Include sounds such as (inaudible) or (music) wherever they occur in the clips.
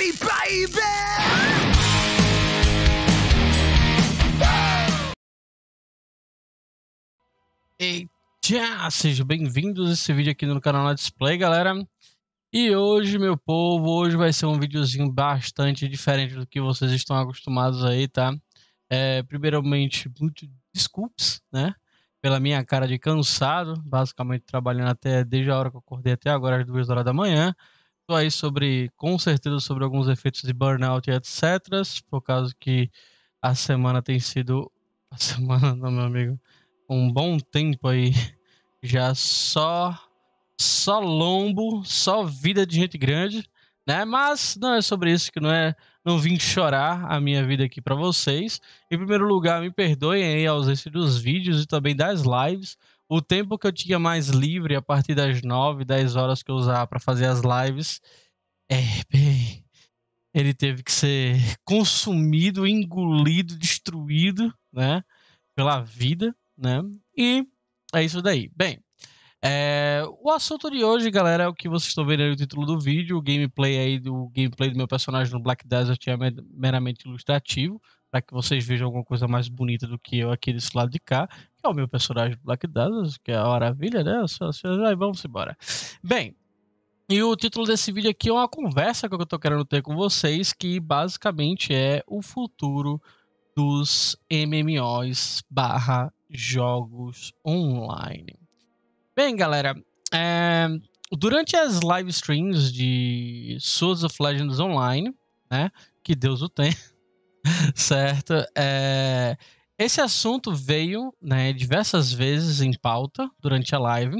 E baby! Eita, sejam bem-vindos a esse vídeo aqui no canal Let's Display, galera. E hoje, meu povo, hoje vai ser um videozinho bastante diferente do que vocês estão acostumados aí, tá? É, primeiramente, muito desculpas, né? Pela minha cara de cansado, basicamente trabalhando até desde a hora que eu acordei até agora, às duas horas da manhã aí sobre, com certeza, sobre alguns efeitos de burnout e etc. Por causa que a semana tem sido. A semana, não, meu amigo. Um bom tempo aí. Já só. Só lombo, só vida de gente grande, né? Mas não é sobre isso que não é. Não vim chorar a minha vida aqui para vocês. Em primeiro lugar, me perdoem aí a ausência dos vídeos e também das lives o tempo que eu tinha mais livre, a partir das 9, 10 horas que eu usava para fazer as lives, é bem. Ele teve que ser consumido, engolido, destruído, né? Pela vida, né? E é isso daí. Bem, é, o assunto de hoje, galera, é o que vocês estão vendo aí no título do vídeo. O gameplay aí do gameplay do meu personagem no Black Desert é meramente ilustrativo, para que vocês vejam alguma coisa mais bonita do que eu aqui desse lado de cá que é o meu personagem Black Dazzles, que é a maravilha, né? Aí vamos embora. Bem, e o título desse vídeo aqui é uma conversa que eu tô querendo ter com vocês, que basicamente é o futuro dos MMOs barra jogos online. Bem, galera, é... durante as live streams de Swords of Legends Online, né, que Deus o tenha, (laughs) certo? É... Esse assunto veio né, diversas vezes em pauta durante a live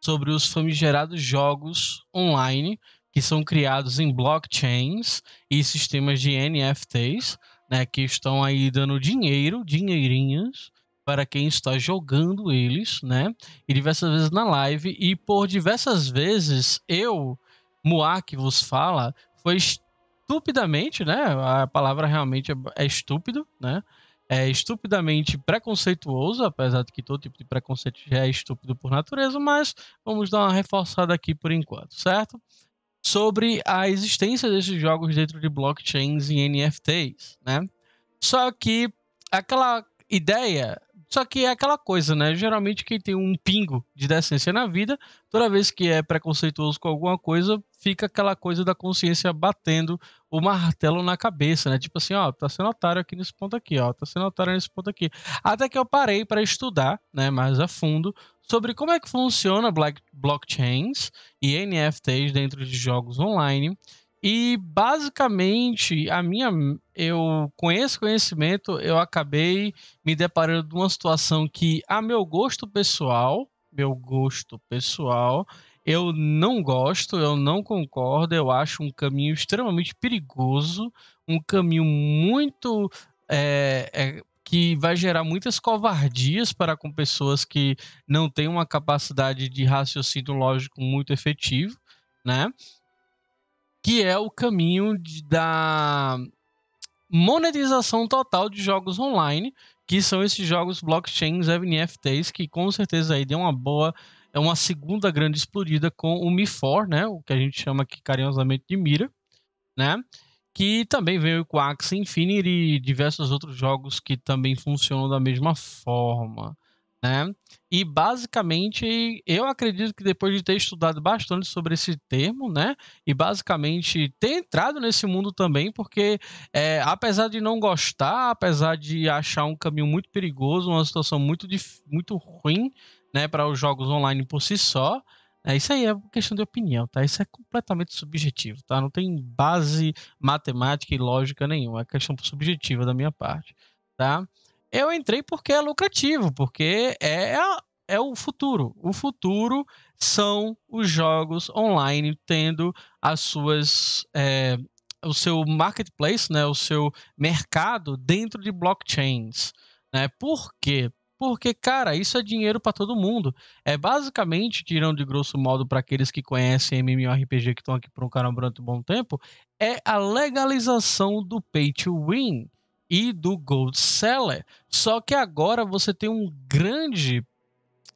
sobre os famigerados jogos online que são criados em blockchains e sistemas de NFTs, né, que estão aí dando dinheiro, dinheirinhos para quem está jogando eles, né? E diversas vezes na live e por diversas vezes eu, Moá que vos fala, foi estupidamente, né? A palavra realmente é, é estúpido, né? é estupidamente preconceituoso, apesar de que todo tipo de preconceito já é estúpido por natureza, mas vamos dar uma reforçada aqui por enquanto, certo? Sobre a existência desses jogos dentro de blockchains e NFTs, né? Só que aquela ideia só que é aquela coisa, né? Geralmente quem tem um pingo de decência na vida, toda vez que é preconceituoso com alguma coisa, fica aquela coisa da consciência batendo o martelo na cabeça, né? Tipo assim, ó, tá sendo otário aqui nesse ponto aqui, ó, tá sendo otário nesse ponto aqui. Até que eu parei para estudar, né, mais a fundo sobre como é que funciona blockchains e NFTs dentro de jogos online e basicamente, a minha eu com esse conhecimento, eu acabei me deparando uma situação que a meu gosto pessoal, meu gosto pessoal, eu não gosto, eu não concordo, eu acho um caminho extremamente perigoso, um caminho muito é, é, que vai gerar muitas covardias para com pessoas que não têm uma capacidade de raciocínio lógico muito efetivo, né? que é o caminho de, da monetização total de jogos online, que são esses jogos blockchains, NFTs, que com certeza aí deu uma boa, é uma segunda grande explodida com o Mi4, né, o que a gente chama aqui carinhosamente de Mira, né, que também veio com a Axie Infinity e diversos outros jogos que também funcionam da mesma forma né? E basicamente, eu acredito que depois de ter estudado bastante sobre esse termo, né? E basicamente ter entrado nesse mundo também, porque é, apesar de não gostar, apesar de achar um caminho muito perigoso, uma situação muito, muito ruim, né? Para os jogos online por si só, é, isso aí é questão de opinião, tá? Isso é completamente subjetivo, tá? Não tem base matemática e lógica nenhuma, é questão subjetiva da minha parte, tá? Eu entrei porque é lucrativo, porque é, é, é o futuro. O futuro são os jogos online tendo as suas é, o seu marketplace, né, o seu mercado dentro de blockchains, né? Por quê? Porque, cara, isso é dinheiro para todo mundo. É basicamente, tirando de grosso modo para aqueles que conhecem MMORPG que estão aqui por um canal durante um bom tempo, é a legalização do pay to win e do Gold Seller. Só que agora você tem um grande.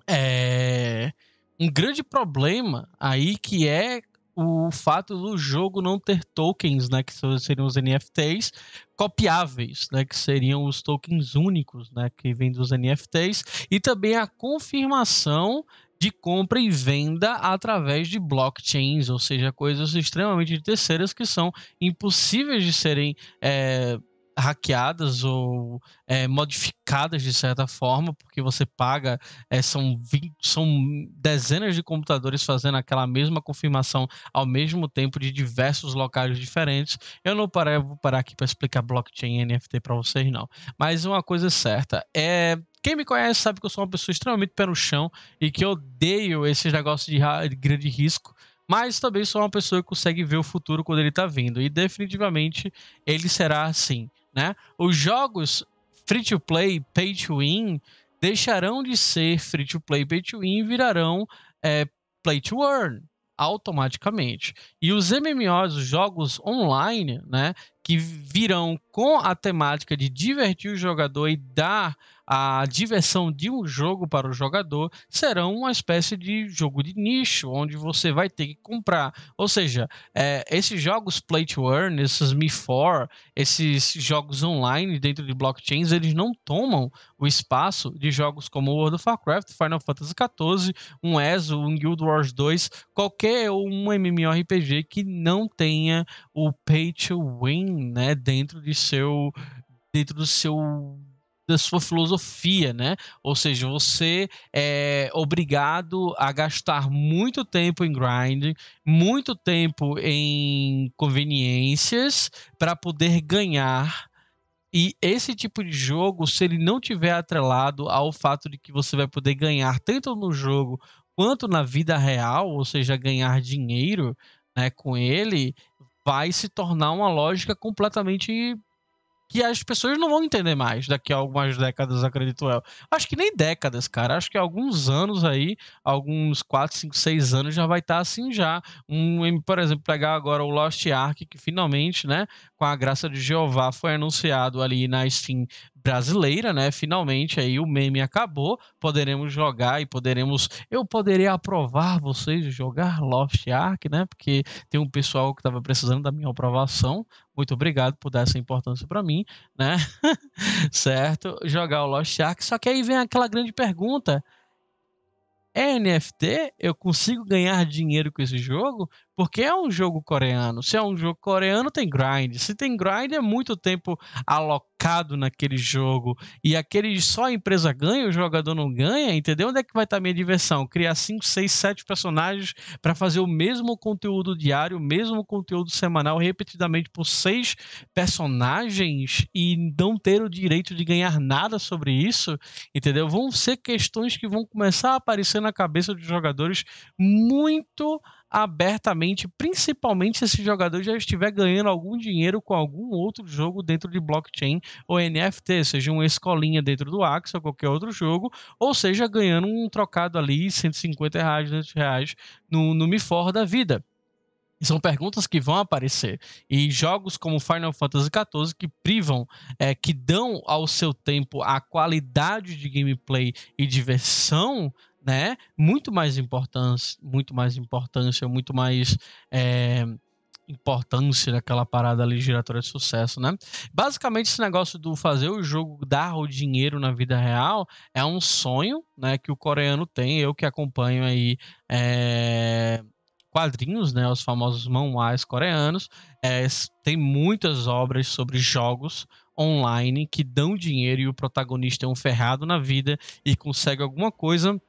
É, um grande problema aí que é o fato do jogo não ter tokens, né, que seriam os NFTs copiáveis, né, que seriam os tokens únicos, né, que vêm dos NFTs, e também a confirmação de compra e venda através de blockchains, ou seja, coisas extremamente terceiras que são impossíveis de serem é, hackeadas ou é, modificadas de certa forma, porque você paga, é, são, 20, são dezenas de computadores fazendo aquela mesma confirmação ao mesmo tempo de diversos locais diferentes. Eu não parei, vou parar aqui para explicar blockchain e NFT para vocês, não. Mas uma coisa é certa, é quem me conhece sabe que eu sou uma pessoa extremamente pé no chão e que odeio esses negócios de, de grande risco mas também sou uma pessoa que consegue ver o futuro quando ele está vindo. E definitivamente ele será assim. Né? Os jogos free to play, pay to win, deixarão de ser free to play, pay to win e virarão é, play to earn automaticamente. E os MMOs, os jogos online, né, que virão com a temática de divertir o jogador e dar a diversão de um jogo para o jogador serão uma espécie de jogo de nicho, onde você vai ter que comprar. Ou seja, é, esses jogos play to earn, esses Me4, esses jogos online dentro de blockchains, eles não tomam o espaço de jogos como World of Warcraft, Final Fantasy XIV, um ESO, um Guild Wars 2, qualquer um MMORPG que não tenha o pay to win né, dentro de seu dentro do seu da sua filosofia, né? Ou seja, você é obrigado a gastar muito tempo em grind, muito tempo em conveniências para poder ganhar. E esse tipo de jogo, se ele não tiver atrelado ao fato de que você vai poder ganhar tanto no jogo quanto na vida real, ou seja, ganhar dinheiro, né, com ele, vai se tornar uma lógica completamente que as pessoas não vão entender mais daqui a algumas décadas, acredito eu. Acho que nem décadas, cara. Acho que alguns anos aí, alguns 4, 5, 6 anos já vai estar tá assim já. Um, por exemplo, pegar agora o Lost Ark, que finalmente, né, com a graça de Jeová, foi anunciado ali na Steam brasileira, né? Finalmente aí o meme acabou, poderemos jogar e poderemos, eu poderia aprovar vocês jogar Lost Ark, né? Porque tem um pessoal que estava precisando da minha aprovação. Muito obrigado por dar essa importância para mim, né? (laughs) certo? Jogar o Lost Ark. Só que aí vem aquela grande pergunta, é NFT, eu consigo ganhar dinheiro com esse jogo, porque é um jogo coreano. Se é um jogo coreano, tem grind. Se tem grind, é muito tempo alocado focado naquele jogo e aquele só a empresa ganha, o jogador não ganha, entendeu? Onde é que vai estar a minha diversão? Criar 5, 6, 7 personagens para fazer o mesmo conteúdo diário, o mesmo conteúdo semanal repetidamente por seis personagens e não ter o direito de ganhar nada sobre isso, entendeu? Vão ser questões que vão começar a aparecer na cabeça dos jogadores muito abertamente, principalmente se esse jogador já estiver ganhando algum dinheiro com algum outro jogo dentro de blockchain ou NFT, seja uma escolinha dentro do Axie ou qualquer outro jogo, ou seja, ganhando um trocado ali, 150 reais, 200 reais no, no MIFOR da vida são perguntas que vão aparecer. E jogos como Final Fantasy XIV que privam, é, que dão ao seu tempo a qualidade de gameplay e diversão né? Muito mais importância, muito mais importância, muito mais é, importância daquela parada ali giratória de sucesso, né? Basicamente esse negócio do fazer o jogo dar o dinheiro na vida real é um sonho, né? Que o coreano tem, eu que acompanho aí. É quadrinhos, né, os famosos manuais coreanos. É, tem muitas obras sobre jogos online que dão dinheiro e o protagonista é um ferrado na vida e consegue alguma coisa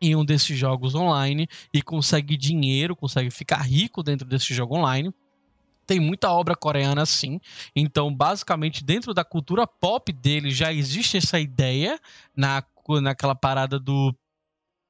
em um desses jogos online e consegue dinheiro, consegue ficar rico dentro desse jogo online. Tem muita obra coreana assim, então basicamente dentro da cultura pop dele já existe essa ideia na, naquela parada do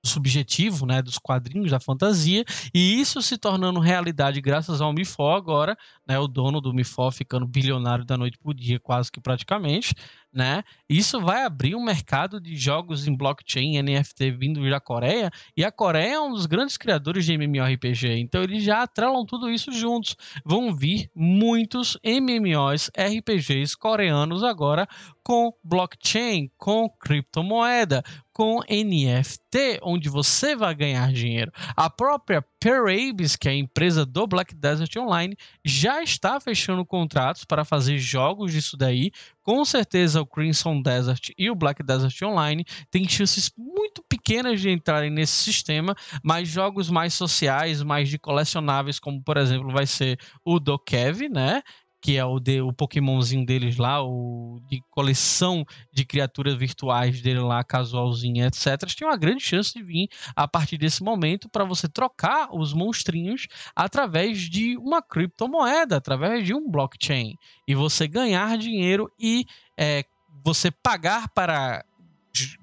subjetivo, né, dos quadrinhos da fantasia, e isso se tornando realidade graças ao Mifó agora, né, o dono do Mifó ficando bilionário da noite pro dia, quase que praticamente, né? Isso vai abrir um mercado de jogos em blockchain, NFT vindo da Coreia, e a Coreia é um dos grandes criadores de MMORPG, então eles já atrelam tudo isso juntos. Vão vir muitos MMOs, RPGs coreanos agora com blockchain, com criptomoeda, com NFT, onde você vai ganhar dinheiro. A própria Parabes, que é a empresa do Black Desert Online, já está fechando contratos para fazer jogos disso daí. Com certeza o Crimson Desert e o Black Desert Online têm chances muito pequenas de entrarem nesse sistema, mas jogos mais sociais, mais de colecionáveis, como por exemplo vai ser o do né? que é o, de, o Pokémonzinho deles lá, o de coleção de criaturas virtuais dele lá, casualzinha, etc., tem uma grande chance de vir a partir desse momento para você trocar os monstrinhos através de uma criptomoeda, através de um blockchain. E você ganhar dinheiro e é, você pagar para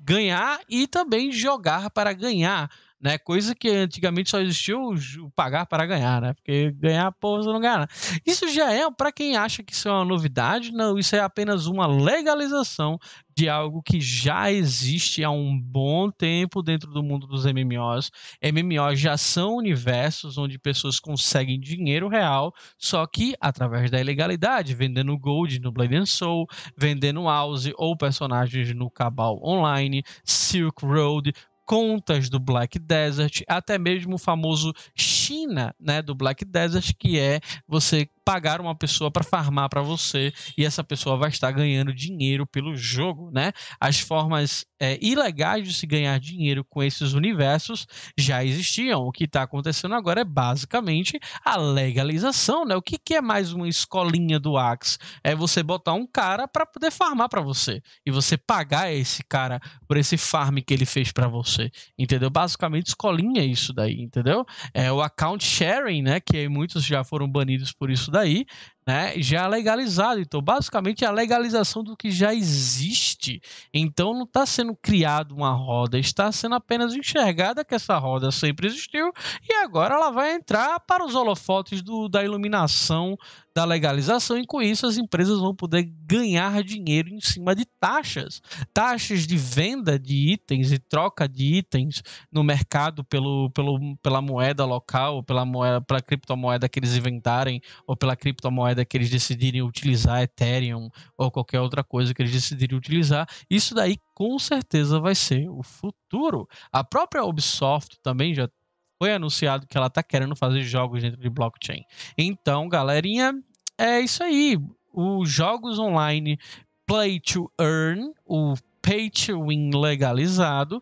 ganhar e também jogar para ganhar né? Coisa que antigamente só existia o, pagar para ganhar, né? Porque ganhar, pô, você não ganha. Isso já é, para quem acha que isso é uma novidade, não, isso é apenas uma legalização de algo que já existe há um bom tempo dentro do mundo dos MMOs. MMOs já são universos onde pessoas conseguem dinheiro real, só que através da ilegalidade, vendendo gold no Blade and Soul, vendendo house ou personagens no Cabal Online, Silk Road, contas do Black Desert, até mesmo o famoso China, né, do Black Desert, que é você pagar uma pessoa para farmar para você e essa pessoa vai estar ganhando dinheiro pelo jogo, né? As formas é, ilegais de se ganhar dinheiro com esses universos já existiam. O que está acontecendo agora é basicamente a legalização, né? O que, que é mais uma escolinha do Axe? É você botar um cara para poder farmar para você e você pagar esse cara por esse farm que ele fez para você, entendeu? Basicamente escolinha é isso daí, entendeu? É o account sharing, né? Que muitos já foram banidos por isso daí, né, já é legalizado. Então, basicamente, é a legalização do que já existe. Então, não está sendo criado uma roda, está sendo apenas enxergada que essa roda sempre existiu e agora ela vai entrar para os holofotes do, da iluminação da legalização e com isso as empresas vão poder ganhar dinheiro em cima de taxas, taxas de venda de itens e troca de itens no mercado pelo, pelo pela moeda local, pela moeda, pela criptomoeda que eles inventarem ou pela criptomoeda Snyder que eles decidirem utilizar Ethereum ou qualquer outra coisa que eles decidirem utilizar, isso daí com certeza vai ser o futuro. A própria Ubisoft também já foi anunciado que ela está querendo fazer jogos dentro de blockchain. Então, galerinha, é isso aí. Os jogos online Play to Earn, o Pay to Win legalizado,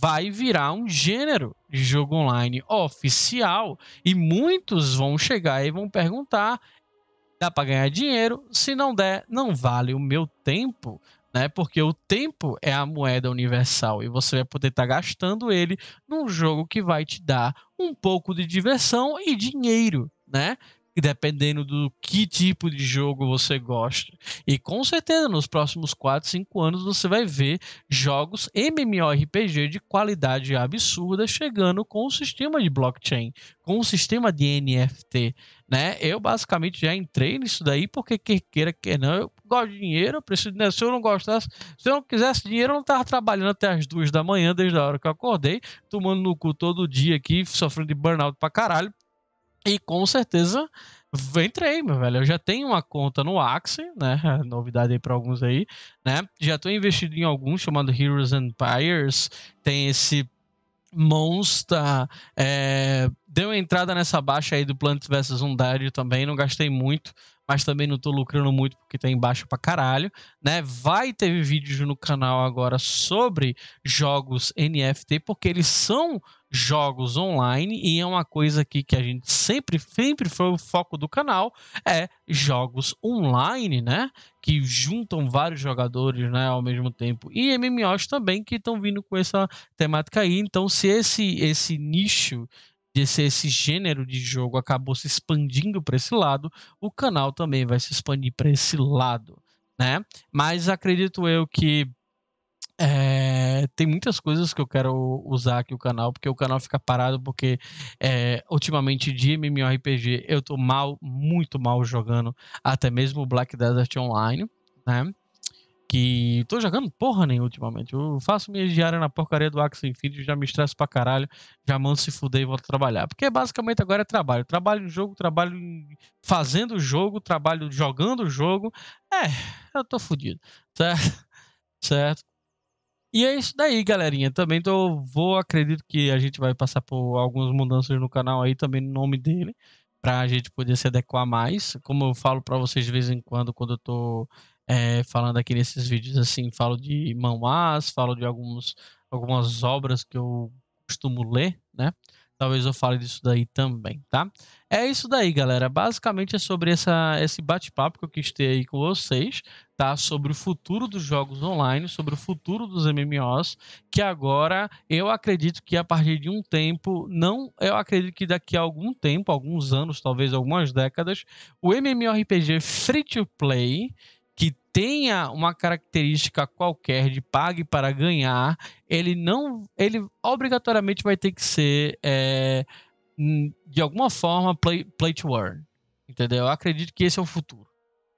vai virar um gênero de jogo online oficial e muitos vão chegar e vão perguntar: dá para ganhar dinheiro, se não der, não vale o meu tempo, né? Porque o tempo é a moeda universal e você vai poder estar tá gastando ele num jogo que vai te dar um pouco de diversão e dinheiro, né? dependendo do que tipo de jogo você gosta. E com certeza nos próximos 4, 5 anos você vai ver jogos MMORPG de qualidade absurda chegando com o sistema de blockchain, com o sistema de NFT né? Eu basicamente já entrei nisso daí porque quer queira, que não, eu gosto de dinheiro, eu preciso, né? Se eu não gostasse, se eu não quisesse dinheiro, eu não tava trabalhando até as duas da manhã, desde a hora que eu acordei, tomando no cu todo dia aqui, sofrendo de burnout pra caralho. E com certeza entrei, meu velho. Eu já tenho uma conta no Axie, né? (laughs) Novidade aí para alguns aí, né? Já tô investido em alguns chamado Heroes Empires. Tem esse Monsta é, deu entrada nessa baixa aí do Plants vs Undead também, não gastei muito, mas também não tô lucrando muito porque tá embaixo pra caralho, né? Vai ter vídeos no canal agora sobre jogos NFT, porque eles são jogos online e é uma coisa aqui que a gente sempre, sempre foi o foco do canal, é jogos online, né? Que juntam vários jogadores, né, ao mesmo tempo. E MMOs também que estão vindo com essa temática aí. Então, se esse esse nicho desse esse gênero de jogo acabou se expandindo para esse lado, o canal também vai se expandir para esse lado, né? Mas acredito eu que é, tem muitas coisas que eu quero usar aqui o canal, porque o canal fica parado, porque é, ultimamente de MMORPG eu tô mal, muito mal jogando, até mesmo Black Desert Online, né? que tô jogando porra nenhuma ultimamente. Eu faço minha diária na porcaria do Axe Infinity, já me estresso pra caralho, já mando se fuder e volto a trabalhar. Porque basicamente agora é trabalho. Trabalho em jogo, trabalho fazendo o jogo, trabalho jogando o jogo. É, eu tô fudido, certo? (laughs) Certo? E é isso daí, galerinha. Também tô, vou, acredito que a gente vai passar por algumas mudanças no canal aí, também no nome dele, pra gente poder se adequar mais. Como eu falo pra vocês de vez em quando, quando eu tô é, falando aqui nesses vídeos assim, falo de manhwas, falo de alguns, algumas obras que eu costumo ler, né? Talvez eu fale disso daí também, tá? É isso daí, galera. Basicamente é sobre essa, esse bate-papo que eu quis ter aí com vocês, tá? Sobre o futuro dos jogos online, sobre o futuro dos MMOs, que agora eu acredito que a partir de um tempo, não, eu acredito que daqui a algum tempo, alguns anos, talvez algumas décadas, o MMORPG free to play tenha uma característica qualquer de pague para ganhar, ele não, ele obrigatoriamente vai ter que ser é, de alguma forma play, play to earn, entendeu? Eu acredito que esse é o futuro.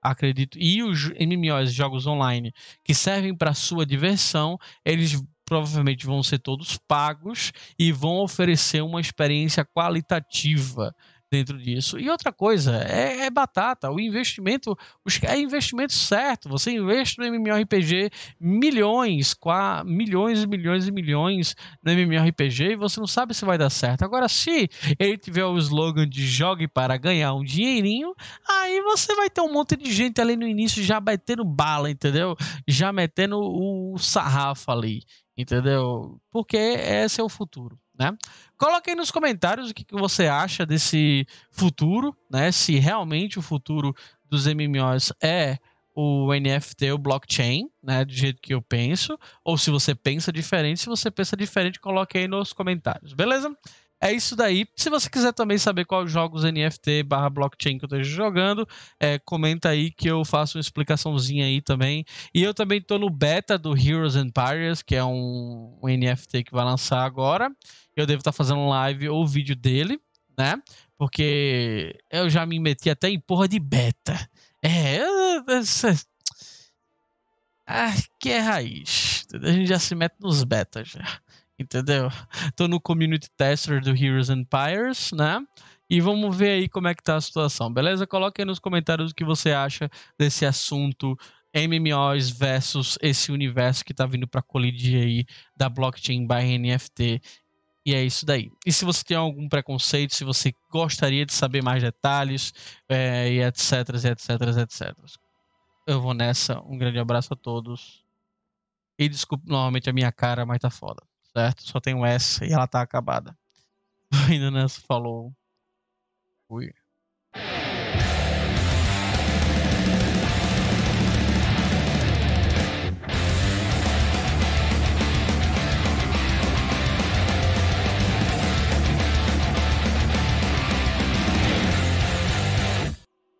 Acredito. E os MMOs, jogos online que servem para sua diversão, eles provavelmente vão ser todos pagos e vão oferecer uma experiência qualitativa dentro disso. E outra coisa, é, é, batata. O investimento é investimento certo. Você investe no MMORPG milhões, qua, milhões e milhões e milhões no MMORPG e você não sabe se vai dar certo. Agora, se ele tiver o slogan de jogue para ganhar um dinheirinho, aí você vai ter um monte de gente ali no início já metendo bala, entendeu? Já metendo o sarrafo ali, entendeu? Porque esse é o futuro. Né? Coloque aí nos comentários o que, que você acha desse futuro, né? Se realmente o futuro dos MMOs é o NFT, o blockchain, né, do jeito que eu penso, ou se você pensa diferente, se você pensa diferente, coloque aí nos comentários, beleza? É isso daí. Se você quiser também saber quais jogos NFT barra blockchain que eu esteja jogando, é, comenta aí que eu faço uma explicaçãozinha aí também. E eu também estou no beta do Heroes and Pirates, que é um, um NFT que vai lançar agora. Eu devo estar tá fazendo live ou vídeo dele, né? Porque eu já me meti até em porra de beta. É, ah, que é raiz. A gente já se mete nos betas já entendeu? Tô no community tester do Heroes and Empires, né? E vamos ver aí como é que tá a situação, beleza? Coloque aí nos comentários o que você acha desse assunto MMOs versus esse universo que tá vindo para colidir aí da blockchain by NFT. E é isso daí. E se você tem algum preconceito, se você gostaria de saber mais detalhes, é, e etc, etc, etc. Eu vou nessa. Um grande abraço a todos. E desculpe novamente a minha cara, mas tá foda certo? Só tem um S e ela tá acabada. (laughs) Ainda não falou. Fui.